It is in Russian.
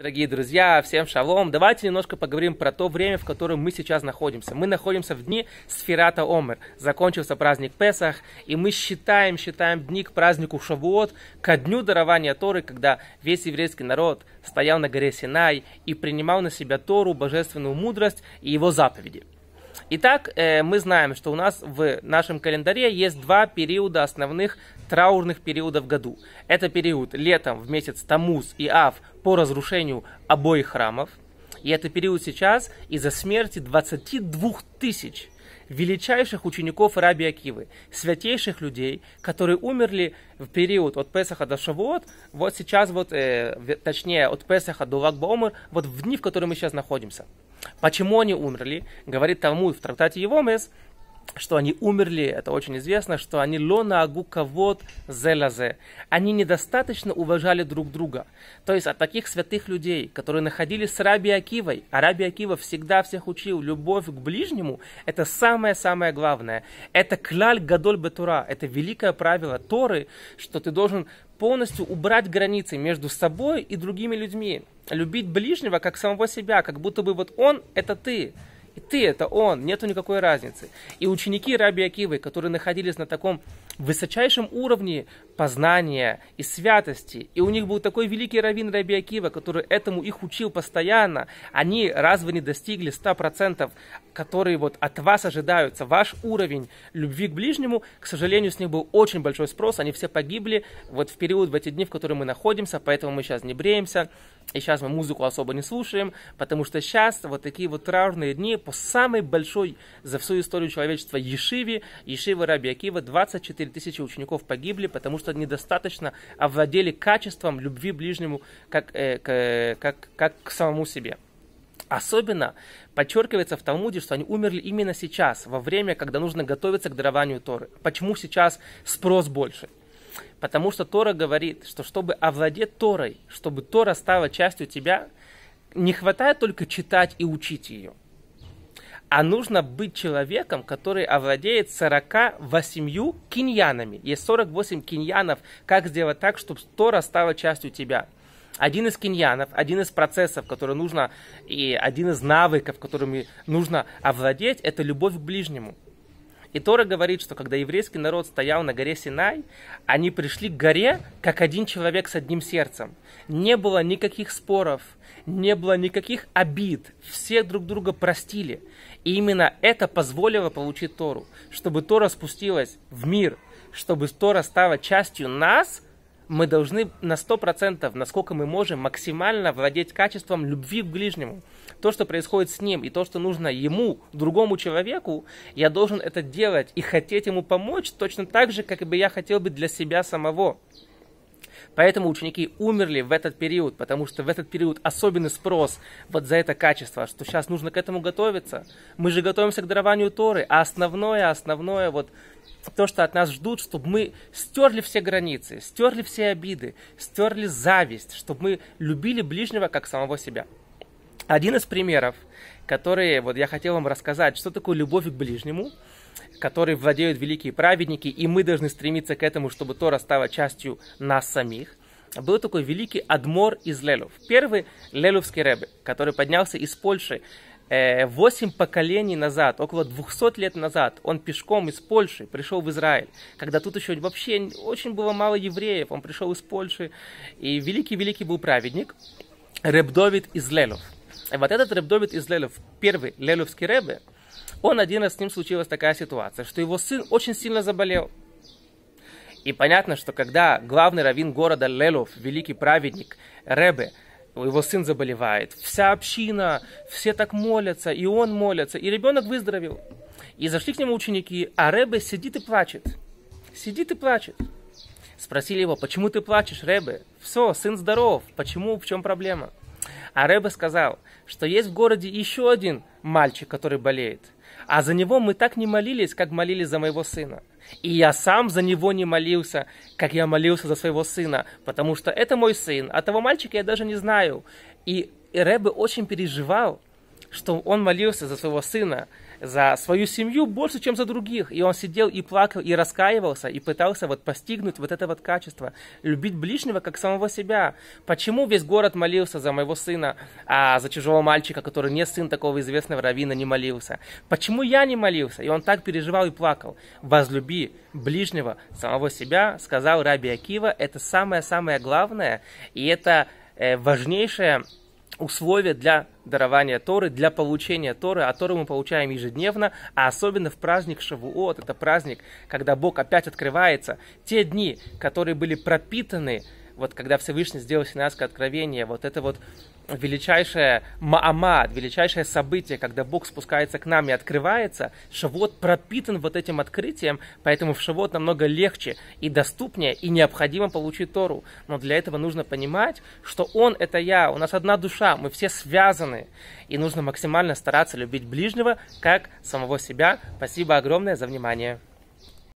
Дорогие друзья, всем шалом. Давайте немножко поговорим про то время, в котором мы сейчас находимся. Мы находимся в дни Сферата Омер. Закончился праздник Песах, и мы считаем, считаем дни к празднику Шавуот, ко дню дарования Торы, когда весь еврейский народ стоял на горе Синай и принимал на себя Тору, божественную мудрость и его заповеди. Итак, э, мы знаем, что у нас в нашем календаре есть два периода основных траурных периодов в году. Это период летом в месяц Тамуз и Ав по разрушению обоих храмов. И это период сейчас из-за смерти 22 тысяч величайших учеников Раби Акивы, святейших людей, которые умерли в период от Песаха до Шавуот, вот сейчас вот, э, точнее, от Песаха до Лагбаомер, вот в дни, в которые мы сейчас находимся. Почему они умерли, говорит Талмуд в трактате Евомес, что они умерли, это очень известно, что они лона агукавод зелазе. Они недостаточно уважали друг друга. То есть от таких святых людей, которые находились с Раби Акивой, а Раби Акива всегда всех учил, любовь к ближнему, это самое-самое главное. Это кляль гадоль бетура, это великое правило Торы, что ты должен полностью убрать границы между собой и другими людьми. Любить ближнего как самого себя, как будто бы вот он – это ты. И ты это он, нету никакой разницы. И ученики Раби Акивы, которые находились на таком высочайшем уровне познания и святости. И у них был такой великий раввин Раби Акива, который этому их учил постоянно. Они разве не достигли 100%, которые вот от вас ожидаются? Ваш уровень любви к ближнему, к сожалению, с них был очень большой спрос. Они все погибли вот в период, в эти дни, в которые мы находимся, поэтому мы сейчас не бреемся. И сейчас мы музыку особо не слушаем, потому что сейчас вот такие вот траурные дни по самой большой за всю историю человечества Ешиве, Ешива Раби Акива, 24 4 тысячи учеников погибли, потому что недостаточно овладели качеством любви ближнему как, э, к, как, как к самому себе. Особенно подчеркивается в Талмуде, что они умерли именно сейчас, во время, когда нужно готовиться к дарованию Торы. Почему сейчас спрос больше? Потому что Тора говорит, что чтобы овладеть Торой, чтобы Тора стала частью тебя, не хватает только читать и учить ее – а нужно быть человеком, который овладеет 48 киньянами. Есть 48 киньянов, как сделать так, чтобы Тора стала частью тебя. Один из киньянов, один из процессов, который нужно, и один из навыков, которыми нужно овладеть, это любовь к ближнему. И Тора говорит, что когда еврейский народ стоял на горе Синай, они пришли к горе, как один человек с одним сердцем. Не было никаких споров, не было никаких обид, все друг друга простили. И именно это позволило получить Тору, чтобы Тора спустилась в мир, чтобы Тора стала частью нас – мы должны на 100%, насколько мы можем, максимально владеть качеством любви к ближнему. То, что происходит с ним, и то, что нужно ему, другому человеку, я должен это делать и хотеть ему помочь точно так же, как бы я хотел бы для себя самого. Поэтому ученики умерли в этот период, потому что в этот период особенный спрос вот за это качество, что сейчас нужно к этому готовиться. Мы же готовимся к дарованию Торы, а основное, основное вот то, что от нас ждут, чтобы мы стерли все границы, стерли все обиды, стерли зависть, чтобы мы любили ближнего как самого себя. Один из примеров, которые вот я хотел вам рассказать, что такое любовь к ближнему – которой владеют великие праведники, и мы должны стремиться к этому, чтобы Тора стала частью нас самих, был такой великий Адмор из Лелов. Первый леловский рэбе, который поднялся из Польши э, Восемь поколений назад, около 200 лет назад, он пешком из Польши пришел в Израиль, когда тут еще вообще очень было мало евреев, он пришел из Польши, и великий-великий был праведник, Ребдовид из Лелов. И э, вот этот Ребдовид из Лелов, первый леловский ребе, он один раз с ним случилась такая ситуация, что его сын очень сильно заболел. И понятно, что когда главный раввин города Лелов, великий праведник Ребе, его сын заболевает, вся община, все так молятся, и он молится, и ребенок выздоровел. И зашли к нему ученики, а Ребе сидит и плачет. Сидит и плачет. Спросили его, почему ты плачешь, Ребе? Все, сын здоров, почему, в чем проблема? А Ребе сказал, что есть в городе еще один мальчик, который болеет. А за него мы так не молились, как молились за моего сына. И я сам за него не молился, как я молился за своего сына, потому что это мой сын, а того мальчика я даже не знаю. И Рэбе очень переживал, что он молился за своего сына, за свою семью больше, чем за других. И он сидел и плакал, и раскаивался, и пытался вот постигнуть вот это вот качество. Любить ближнего, как самого себя. Почему весь город молился за моего сына, а за чужого мальчика, который не сын такого известного равина, не молился? Почему я не молился? И он так переживал и плакал. Возлюби ближнего, самого себя, сказал Раби Акива. Это самое-самое главное. И это э, важнейшее условия для дарования Торы, для получения Торы, а Торы мы получаем ежедневно, а особенно в праздник Шавуот, это праздник, когда Бог опять открывается, те дни, которые были пропитаны вот когда Всевышний сделал Синайское откровение, вот это вот величайшее Маамад, величайшее событие, когда Бог спускается к нам и открывается, Шавот пропитан вот этим открытием, поэтому в Шавот намного легче и доступнее, и необходимо получить Тору. Но для этого нужно понимать, что Он — это Я, у нас одна душа, мы все связаны, и нужно максимально стараться любить ближнего, как самого себя. Спасибо огромное за внимание.